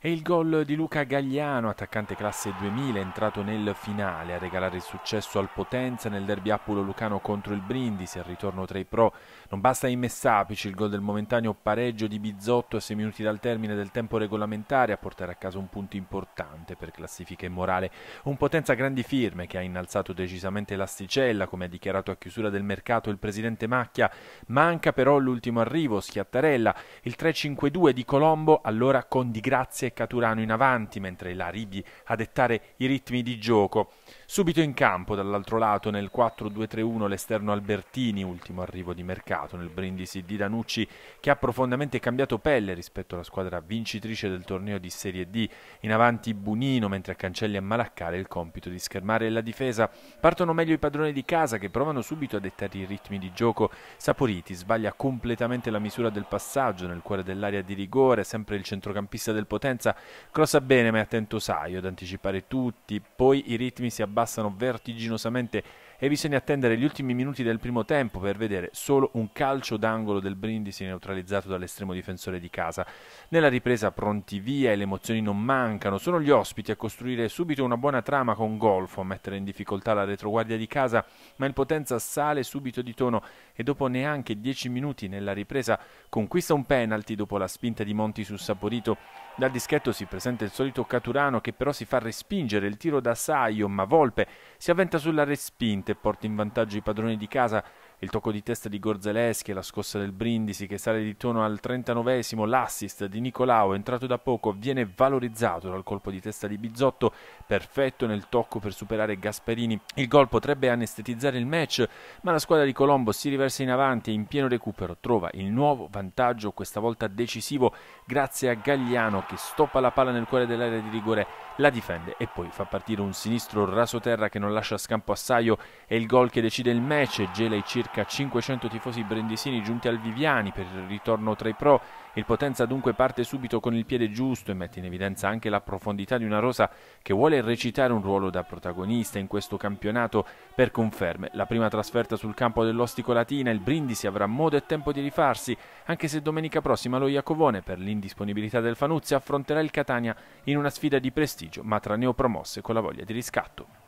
E il gol di Luca Gagliano, attaccante classe 2000, entrato nel finale a regalare il successo al Potenza nel derby Appulo Lucano contro il Brindisi al ritorno tra i pro. Non basta in Messapici il gol del momentaneo pareggio di Bizzotto a 6 minuti dal termine del tempo regolamentare a portare a casa un punto importante per classifica e morale. Un Potenza grandi firme che ha innalzato decisamente l'asticella, come ha dichiarato a chiusura del mercato il presidente Macchia. Manca però l'ultimo arrivo, Schiattarella, il 3-5-2 di Colombo, allora con di grazia Caturano in avanti, mentre la Ribi a dettare i ritmi di gioco. Subito in campo, dall'altro lato, nel 4-2-3-1, l'esterno Albertini, ultimo arrivo di mercato nel brindisi di Danucci, che ha profondamente cambiato pelle rispetto alla squadra vincitrice del torneo di Serie D. In avanti Bunino, mentre a Cancelli e Malaccare il compito di schermare la difesa. Partono meglio i padroni di casa, che provano subito a dettare i ritmi di gioco. Saporiti sbaglia completamente la misura del passaggio nel cuore dell'area di rigore, sempre il centrocampista del Potenza differenza. Crossa bene ma è attento Saio ad anticipare tutti, poi i ritmi si abbassano vertiginosamente e bisogna attendere gli ultimi minuti del primo tempo per vedere solo un calcio d'angolo del Brindisi neutralizzato dall'estremo difensore di casa. Nella ripresa pronti via e le emozioni non mancano, sono gli ospiti a costruire subito una buona trama con Golfo a mettere in difficoltà la retroguardia di casa, ma il Potenza sale subito di tono e dopo neanche 10 minuti nella ripresa conquista un penalty dopo la spinta di Monti su Saporito. Dal dischetto si presenta il solito Caturano che però si fa respingere il tiro da Saio, ma Volpe si avventa sulla respinta e porta in vantaggio i padroni di casa il tocco di testa di Gorzeleschi e la scossa del Brindisi che sale di tono al 39esimo, l'assist di Nicolao entrato da poco viene valorizzato dal colpo di testa di Bizotto, perfetto nel tocco per superare Gasperini. Il gol potrebbe anestetizzare il match, ma la squadra di Colombo si riversa in avanti e in pieno recupero trova il nuovo vantaggio, questa volta decisivo, grazie a Gagliano che stoppa la palla nel cuore dell'area di rigore, la difende e poi fa partire un sinistro rasoterra che non lascia scampo assaio Saio e il gol che decide il match, gela i circa circa 500 tifosi brindisini giunti al Viviani per il ritorno tra i pro. Il Potenza dunque parte subito con il piede giusto e mette in evidenza anche la profondità di una rosa che vuole recitare un ruolo da protagonista in questo campionato per conferme. La prima trasferta sul campo dell'Ostico Latina, il Brindisi avrà modo e tempo di rifarsi, anche se domenica prossima lo Iacovone, per l'indisponibilità del Fanuzzi, affronterà il Catania in una sfida di prestigio, ma tra neopromosse con la voglia di riscatto.